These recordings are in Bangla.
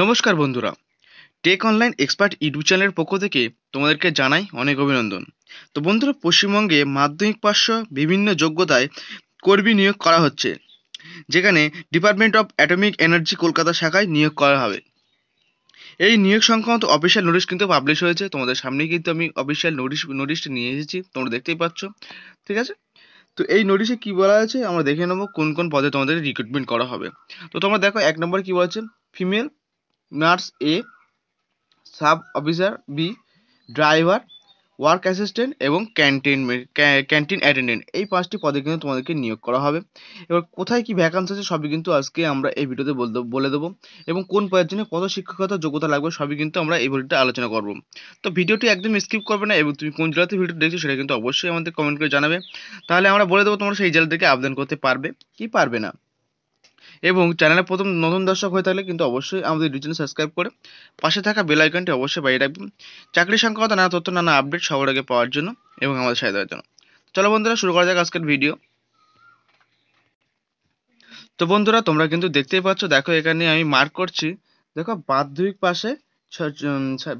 নমস্কার বন্ধুরা টেক অনলাইন এক্সপার্ট ইউটিউব চ্যানেলের পক্ষ থেকে তোমাদেরকে জানাই অনেক অভিনন্দন তো বন্ধুরা পশ্চিমবঙ্গে মাধ্যমিক পার্শ্ব বিভিন্ন যোগ্যতায় কর্মী নিয়োগ করা হচ্ছে যেখানে department of atomic energy Kolkata শাখায় নিয়োগ করা হবে এই নিয়োগ সংক্রান্ত অফিসিয়াল নোটিশ কিন্তু পাবলিশ হয়েছে তোমাদের সামনে কিন্তু আমি অফিসিয়াল নোটিশ নোটিশটি নিয়ে এসেছি তোমরা দেখতেই পাচ্ছ ঠিক আছে তো এই নোটিশে কি বলা আছে আমরা দেখে নেবো কোন কোন পদে তোমাদের রিক্রুটমেন্ট করা হবে তো তোমরা দেখো এক নম্বর কি বলছে female nurse A sub officer B driver work assistant এবং canteen ক্যান্টিন অ্যাটেন্ডেন্ট এই পাঁচটি পদে কিন্তু তোমাদেরকে নিয়োগ করা হবে এবার কোথায় কি ভ্যাকান্সি আছে সবই কিন্তু আজকে আমরা এই ভিডিওতে বলে দেবো এবং কোন পদের জন্য কত শিক্ষকতা যোগ্যতা লাগবে সবই কিন্তু আমরা এই ভিডিওতে আলোচনা করব তো ভিডিওটি একদম স্কিপ করবে না এবং তুমি কোন জেলাতে ভিডিও দেখছো সেটা কিন্তু অবশ্যই আমাদের কমেন্ট করে জানাবে তাহলে আমরা বলে দেবো তোমরা সেই জেলা থেকে আবেদন করতে পারবে কি পারবে না এবং চ্যানেলে প্রথম নতুন দর্শক হয়ে থাকলে কিন্তু অবশ্যই আমাদের চ্যানেল সাবস্ক্রাইব করে পাশে থাকা বেল আইকনটি অবশ্যই বাইরে রাখবেন চাকরি সংক্রান্ত নানা তথ্য নানা আপডেট সবার আগে পাওয়ার জন্য এবং আমাদের সাথে দেওয়ার জন্য চলো বন্ধুরা শুরু করা যাক আজকের ভিডিও তো বন্ধুরা তোমরা কিন্তু দেখতেই পাচ্ছ দেখো এখানে আমি মার্ক করছি দেখো মাধ্যমিক পাশে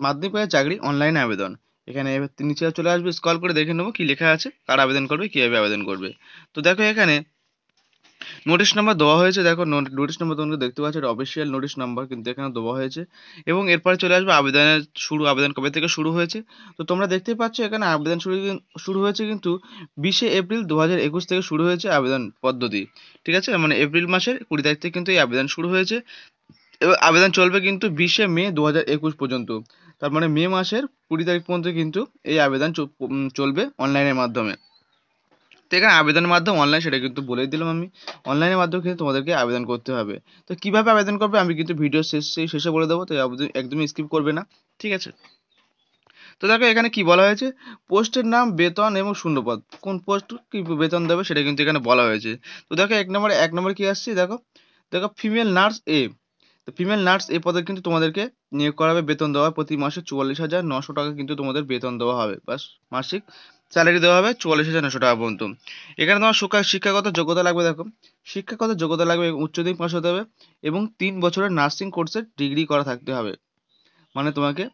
মাধ্যমিক পাশে চাকরি অনলাইনে আবেদন এখানে নিচে চলে আসবে স্কল করে দেখে নেবো কি লেখা আছে কার আবেদন করবে কীভাবে আবেদন করবে তো দেখো এখানে নোটিশ নাম্বার দেওয়া হয়েছে দেখো নোটিশ নাম্বার তোমরা দেখতে পাচ্ছ এটা অফিসিয়াল নোটিশ নাম্বার কিন্তু এখানে দেওয়া হয়েছে এবং এরপরে চলে আসবে আবেদনের শুরু আবেদন কবে থেকে শুরু হয়েছে তো তোমরা দেখতেই পাচ্ছ এখানে আবেদন শুরু শুরু হয়েছে কিন্তু বিশে এপ্রিল দু হাজার একুশ থেকে শুরু হয়েছে আবেদন পদ্ধতি ঠিক আছে মানে এপ্রিল মাসের কুড়ি তারিখ থেকে কিন্তু এই আবেদন শুরু হয়েছে আবেদন চলবে কিন্তু বিশে মে দু হাজার একুশ পর্যন্ত তার মানে মে মাসের কুড়ি তারিখ পর্যন্ত কিন্তু এই আবেদন চলবে অনলাইনের মাধ্যমে তো এখানে আবেদনের মাধ্যম অনলাইন সেটা কিন্তু বলে দিলাম আমি অনলাইনের মাধ্যমে কিন্তু তোমাদেরকে আবেদন করতে হবে তো কীভাবে আবেদন করবে আমি কিন্তু ভিডিও শেষে শেষে বলে দেবো তো একদমই স্কিপ করবে না ঠিক আছে তো দেখো এখানে কি বলা হয়েছে পোস্টের নাম বেতন এবং শূন্যপদ কোন পোস্ট কি বেতন দেবে সেটা কিন্তু এখানে বলা হয়েছে তো দেখো এক নম্বরে এক নম্বরে কি আসছে দেখো দেখো ফিমেল নার্স এ তো ফিমেল নার্স এ পদে কিন্তু তোমাদেরকে নিয়োগ করা হবে বেতন দেওয়া প্রতি মাসে চুয়াল্লিশ হাজার নশো টাকা কিন্তু তোমাদের বেতন দেওয়া হবে বাস মাসিক স্যালারি দেওয়া হবে চুয়াল্লিশ হাজার নশো টাকা পর্যন্ত এখানে তোমার শিক্ষাগত যোগ্যতা লাগবে দেখো শিক্ষাগত যোগ্যতা লাগবে উচ্চদিক পাশ হতে হবে এবং তিন বছরের নার্সিং কোর্সের ডিগ্রি করা থাকতে হবে মানে তোমাকে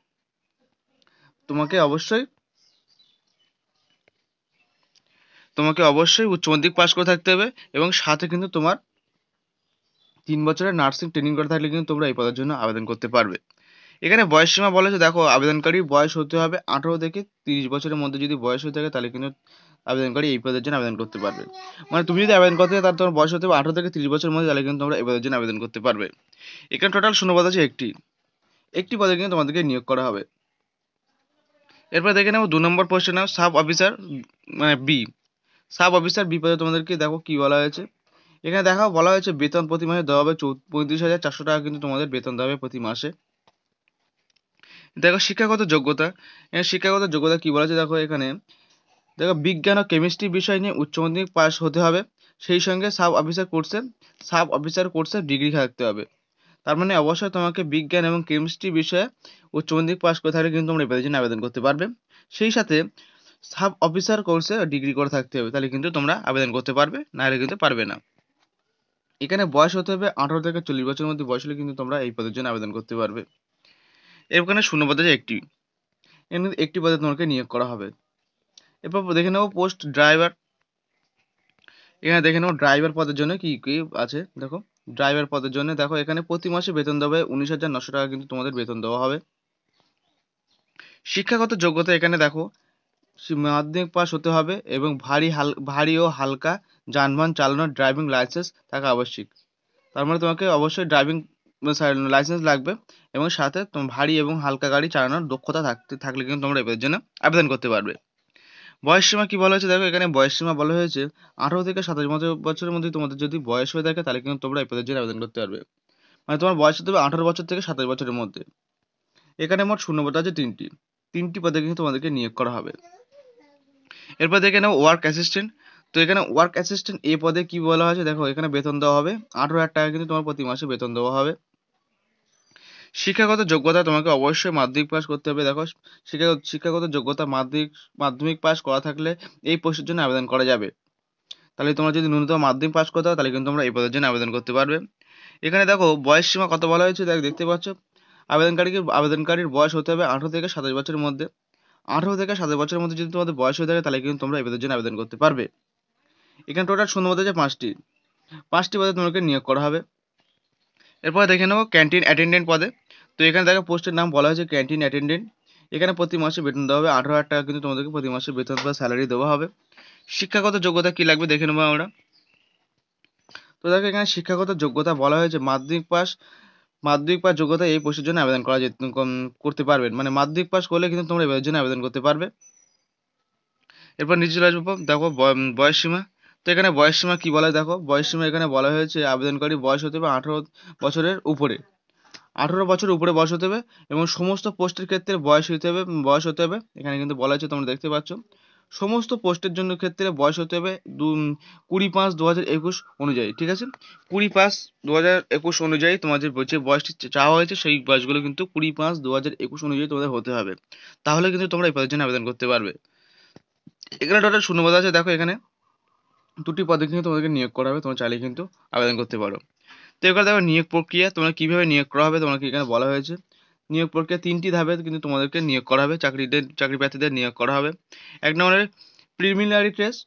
তোমাকে অবশ্যই তোমাকে অবশ্যই উচ্চ মাধ্যমিক পাশ করে থাকতে হবে এবং সাথে কিন্তু তোমার তিন বছরের নার্সিং ট্রেনিং করে থাকলে কিন্তু তোমরা এই পদের জন্য আবেদন করতে পারবে এখানে বয়স সীমা বলেছে দেখো আবেদনকারী বয়স হতে হবে আঠারো থেকে তিরিশ বছরের মধ্যে যদি বয়স হয়ে থাকে তাহলে কিন্তু আবেদনকারী এই পদের জন্য আবেদন করতে পারবে মানে তুমি যদি আবেদন করতে তার তোমার বয়স হতে হবে আঠারো থেকে তিরিশ বছরের মধ্যে তাহলে কিন্তু তোমরা এই পদের জন্য আবেদন করতে পারবে এখানে টোটাল শূন্য পদ আছে একটি একটি পদে কিন্তু তোমাদেরকে নিয়োগ করা হবে এরপর দেখে নেবো দু নম্বর পোস্টে নাও সাব অফিসার মানে বি সাব অফিসার বি পদে তোমাদেরকে দেখো কি বলা হয়েছে এখানে দেখো বলা হয়েছে বেতন প্রতি মাসে দেওয়া হবে চৌ পঁয়ত্রিশ হাজার চারশো টাকা কিন্তু তোমাদের বেতন দেওয়া হবে প্রতি মাসে দেখো শিক্ষাগত যোগ্যতা শিক্ষাগত যোগ্যতা কি বলেছে দেখো এখানে দেখো বিজ্ঞান ও কেমিস্ট্রি বিষয় নিয়ে উচ্চ মাধ্যমিক পাস হতে হবে সেই সঙ্গে সাব অফিসার কোর্সে সাব অফিসার কোর্সে ডিগ্রি থাকতে হবে তার মানে অবশ্যই তোমাকে বিজ্ঞান এবং কেমিস্ট্রি বিষয়ে উচ্চ মাধ্যমিক পাস করে থাকলে কিন্তু তোমরা এই জন্য আবেদন করতে পারবে সেই সাথে সাব অফিসার কোর্সে ডিগ্রি করে থাকতে হবে তাহলে কিন্তু তোমরা আবেদন করতে পারবে না হলে কিন্তু পারবে না এখানে বয়স হতে হবে আঠারো থেকে চল্লিশ বছরের মধ্যে বয়স হলে কিন্তু তোমরা এই পদের জন্য আবেদন করতে পারবে এখানে শূন্য পদে যে একটি এখানে একটি পদে তোমাকে নিয়োগ করা হবে এরপর দেখে নেবো পোস্ট ড্রাইভার এখানে দেখে নেবো ড্রাইভার পদের জন্য কি কি আছে দেখো ড্রাইভার পদের জন্য দেখো এখানে প্রতি মাসে বেতন দেবে উনিশ হাজার নশো টাকা কিন্তু তোমাদের বেতন দেওয়া হবে শিক্ষাগত যোগ্যতা এখানে দেখো মাধ্যমিক পাস হতে হবে এবং ভারী হাল ভারী ও হালকা যানবাহন চালানোর ড্রাইভিং লাইসেন্স থাকা আবশ্যিক তার মানে তোমাকে অবশ্যই ড্রাইভিং লাইসেন্স লাগবে এবং সাথে তোমার ভারী এবং হালকা গাড়ি চালানোর দক্ষতা থাকতে থাকলে কিন্তু তোমরা এর জন্য আবেদন করতে পারবে বয়স সীমা কি বলা হয়েছে দেখো এখানে বয়স সীমা বলা হয়েছে আঠারো থেকে সাতাশ বছরের মধ্যে তোমাদের যদি বয়স হয়ে থাকে তাহলে কিন্তু তোমরা এপদের জন্য আবেদন করতে পারবে মানে তোমার বয়স হতে হবে আঠারো বছর থেকে সাতাশ বছরের মধ্যে এখানে মোট শূন্য পদ আছে তিনটি তিনটি পদে কিন্তু তোমাদেরকে নিয়োগ করা হবে এরপর দেখে নাও ওয়ার্ক অ্যাসিস্ট্যান্ট তো এখানে ওয়ার্ক অ্যাসিস্ট্যান্ট এ পদে কি বলা হয়েছে দেখো এখানে বেতন দেওয়া হবে আঠারো হাজার টাকা কিন্তু তোমার প্রতি মাসে বেতন দেওয়া হবে শিক্ষাগত যোগ্যতা তোমাকে অবশ্যই মাধ্যমিক পাস করতে হবে দেখো শিক্ষাগত শিক্ষাগত যোগ্যতা মাধ্যমিক মাধ্যমিক পাস করা থাকলে এই পোস্টের জন্য আবেদন করা যাবে তাহলে তোমরা যদি ন্যূনতম মাধ্যমিক পাস করতে তাহলে কিন্তু তোমরা এই পদের জন্য আবেদন করতে পারবে এখানে দেখো বয়স সীমা কত বলা হয়েছে দেখ দেখতে পাচ্ছ আবেদনকারীকে আবেদনকারীর বয়স হতে হবে আঠারো থেকে সাতাশ বছরের মধ্যে আঠারো থেকে সাতাশ বছরের মধ্যে যদি তোমাদের বয়স হয়ে থাকে তাহলে কিন্তু তোমরা এই পদের জন্য আবেদন করতে পারবে এখানে টোটাল শূন্য পদ আছে পাঁচটি পাঁচটি পদে তোমাকে নিয়োগ করা হবে এরপরে দেখে নেবো ক্যান্টিন অ্যাটেন্ডেন্ট পদে তো এখানে দেখো পোস্টের নাম বলা হয়েছে ক্যান্টিন অ্যাটেন্ডেন্ট এখানে প্রতি মাসে বেতন দেওয়া হবে আঠারো হাজার টাকা কিন্তু তোমাদেরকে প্রতি মাসে বেতন বা স্যালারি দেওয়া হবে শিক্ষাগত যোগ্যতা কি লাগবে দেখে নেবো আমরা তো দেখো এখানে শিক্ষাগত যোগ্যতা বলা হয়েছে মাধ্যমিক পাস মাধ্যমিক পাস যোগ্যতা এই পোস্টের জন্য আবেদন করা যেত করতে পারবেন মানে মাধ্যমিক পাস করলে কিন্তু তোমরা এবার জন্য আবেদন করতে পারবে এরপর নিচে চলে আসবো দেখো বয়স সীমা তো এখানে বয়স সীমা কি বলা দেখো বয়স সীমা এখানে বলা হয়েছে আবেদনকারী বয়স হতে হবে আঠারো বছরের উপরে আঠেরো বছর উপরে বয়স হতে হবে এবং সমস্ত পোস্টের ক্ষেত্রে বয়স হতে হবে বয়স হতে হবে এখানে কিন্তু বলা হয়েছে তোমরা দেখতে পাচ্ছ সমস্ত পোস্টের জন্য ক্ষেত্রে বয়স হতে হবে দু কুড়ি পাঁচ দু হাজার একুশ অনুযায়ী ঠিক আছে কুড়ি পাঁচ দু হাজার একুশ অনুযায়ী তোমাদের যে বয়সটি চাওয়া হয়েছে সেই বয়সগুলো কিন্তু কুড়ি পাঁচ দু হাজার একুশ অনুযায়ী তোমাদের হতে হবে তাহলে কিন্তু তোমরা এই পদের জন্য আবেদন করতে পারবে এখানে টোটাল শূন্যপদ আছে দেখো এখানে দুটি পদে কিন্তু তোমাদেরকে নিয়োগ করা হবে তোমরা চাইলে কিন্তু আবেদন করতে পারো তো এবার দেখো নিয়োগ প্রক্রিয়া তোমরা কীভাবে নিয়োগ করা হবে তোমাকে এখানে বলা হয়েছে নিয়োগ প্রক্রিয়া তিনটি ধাপে কিন্তু তোমাদেরকে নিয়োগ করা হবে চাকরিদের চাকরি প্রার্থীদের নিয়োগ করা হবে এক নম্বরে প্রিলিমিনারি টেস্ট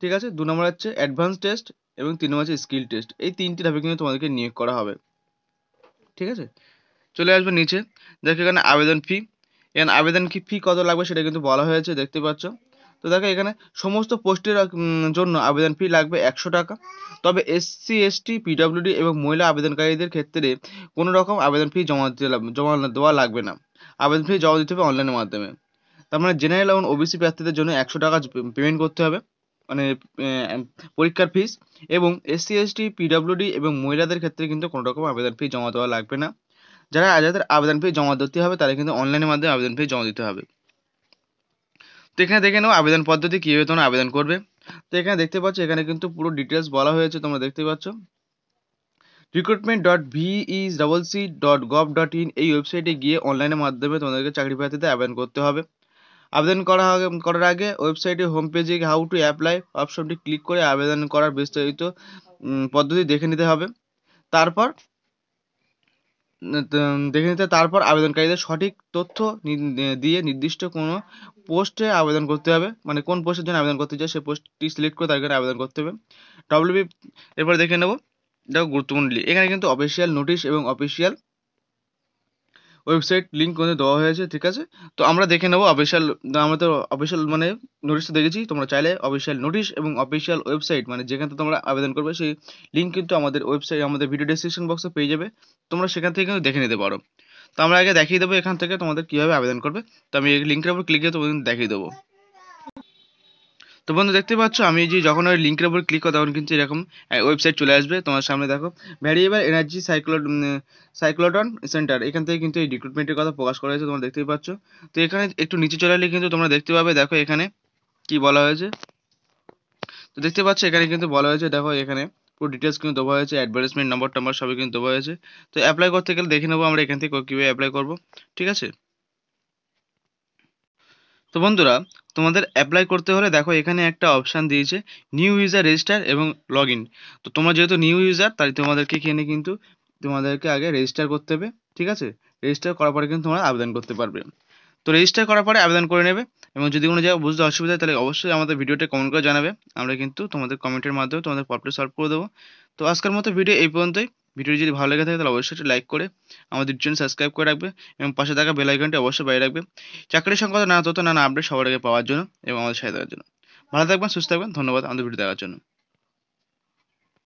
ঠিক আছে দু নম্বর হচ্ছে অ্যাডভান্স টেস্ট এবং তিন নম্বর হচ্ছে স্কিল টেস্ট এই তিনটি ধাপে কিন্তু তোমাদেরকে নিয়োগ করা হবে ঠিক আছে চলে আসবে নিচে দেখো এখানে আবেদন ফি এখানে আবেদন কি ফি কত লাগবে সেটা কিন্তু বলা হয়েছে দেখতে পাচ্ছ তো দেখো এখানে সমস্ত পোস্টের জন্য আবেদন ফি লাগবে একশো টাকা তবে এসসি এসটি পিডব্লিউডি এবং মহিলা আবেদনকারীদের ক্ষেত্রে কোনো রকম আবেদন ফি জমা দিতে জমা দেওয়া লাগবে না আবেদন ফি জমা দিতে হবে অনলাইনের মাধ্যমে তার মানে জেনারেল এবং ওবিসি প্রার্থীদের জন্য একশো টাকা পেমেন্ট করতে হবে মানে পরীক্ষার ফিস এবং এসসি এসটি পিডব্লিউডি এবং মহিলাদের ক্ষেত্রে কিন্তু কোনো রকম আবেদন ফি জমা দেওয়া লাগবে না যারা যাদের আবেদন ফি জমা দিতে হবে তাদের কিন্তু অনলাইনের মাধ্যমে আবেদন ফি জমা দিতে হবে তো এখানে দেখে নাও আবেদন পদ্ধতি কীভাবে তোমরা আবেদন করবে তো এখানে দেখতে পাচ্ছ এখানে কিন্তু পুরো ডিটেলস বলা হয়েছে তোমরা দেখতে পাচ্ছ recruitment dot VE double C dot gov dot in এই ওয়েবসাইটে গিয়ে অনলাইনের মাধ্যমে তোমাদেরকে চাকরি প্রার্থীতে আবেদন করতে হবে আবেদন করা করার আগে ওয়েবসাইটে হোম পেজে হাউ টু অ্যাপ্লাই অপশনটি ক্লিক করে আবেদন করার বিস্তারিত পদ্ধতি দেখে নিতে হবে তারপর দেখে নিতে তারপর আবেদনকারীদের সঠিক তথ্য দিয়ে নির্দিষ্ট কোনো পোস্টে আবেদন করতে হবে মানে কোন পোস্টের জন্য আবেদন করতে চাই সেই পোস্টটি সিলেক্ট করে তার আবেদন করতে হবে ডব্লিউবি এরপর দেখে নেব এটা গুরুত্বপূর্ণ এখানে কিন্তু অফিসিয়াল নোটিশ এবং অফিসিয়াল ওয়েবসাইট লিঙ্ক ওদের দেওয়া হয়েছে ঠিক আছে তো আমরা দেখে নেবো অফিসিয়াল আমরা তো অফিসিয়াল মানে নোটিশ দেখেছি তোমরা চাইলে অফিসিয়াল নোটিশ এবং অফিসিয়াল ওয়েবসাইট মানে যেখান থেকে তোমরা আবেদন করবে সেই লিঙ্ক কিন্তু আমাদের ওয়েবসাইট আমাদের ভিডিও ডিসক্রিপশন বক্সে পেয়ে যাবে তোমরা সেখান থেকে কিন্তু দেখে নিতে পারো তো আমরা আগে দেখিয়ে দেবো এখান থেকে তোমাদের কীভাবে আবেদন করবে তো আমি এই লিঙ্কের উপর ক্লিক করে তোমাদের দেখিয়ে দেবো তো বন্ধু দেখতে পাচ্ছ আমি যে যখন ওই লিঙ্কের উপর ক্লিক করো তখন কিন্তু এরকম ওয়েবসাইট চলে আসবে তোমার সামনে দেখো variable energy cyclo cyclotron centre এখান থেকে কিন্তু এই রিক্রুটমেন্টের কথা প্রকাশ করা হয়েছে তোমরা দেখতেই পাচ্ছ তো এখানে একটু নিচে চলে এলে কিন্তু তোমরা দেখতে পাবে দেখো এখানে কি বলা হয়েছে তো দেখতে পাচ্ছ এখানে কিন্তু বলা হয়েছে দেখো এখানে পুরো ডিটেলস কিন্তু দেওয়া হয়েছে অ্যাডভার্টাইজমেন্ট নাম্বার টাম্বার সবই কিন্তু দেওয়া হয়েছে তো অ্যাপ্লাই করতে গেলে দেখে নেবো আমরা এখান থেকে কীভাবে অ্যাপ্লাই করবো ঠিক আছে তো বন্ধুরা তোমাদের অ্যাপ্লাই করতে হলে দেখো এখানে একটা অপশান দিয়েছে নিউ ইউজার রেজিস্টার এবং লগ ইন তো তোমার যেহেতু নিউ ইউজার তাই তোমাদেরকে এখানে কিন্তু তোমাদেরকে আগে রেজিস্টার করতে হবে ঠিক আছে রেজিস্টার করার পরে কিন্তু তোমরা আবেদন করতে পারবে তো রেজিস্টার করার পরে আবেদন করে নেবে এবং যদি কোনো জায়গায় বুঝতে অসুবিধা হয় তাহলে অবশ্যই আমাদের ভিডিওটা কমেন্ট করে জানাবে আমরা কিন্তু তোমাদের কমেন্টের মাধ্যমে তোমাদের প্রবলেম সলভ করে দেবো তো আজকের মতো ভিডিও এই পর্যন্তই ভিডিওটি যদি ভালো লেগে থাকে তাহলে অবশ্যই লাইক করে আমাদের দুজন সাবস্ক্রাইব করে রাখবে এবং পাশে থাকা বেল আইকনটি অবশ্যই বাইরে রাখবে চাকরির সংক্রান্ত নানা তথ্য নানা আপডেট সবার আগে পাওয়ার জন্য এবং আমাদের সাথে থাকার জন্য ভালো থাকবেন সুস্থ থাকবেন ধন্যবাদ আমাদের ভিডিও দেখার জন্য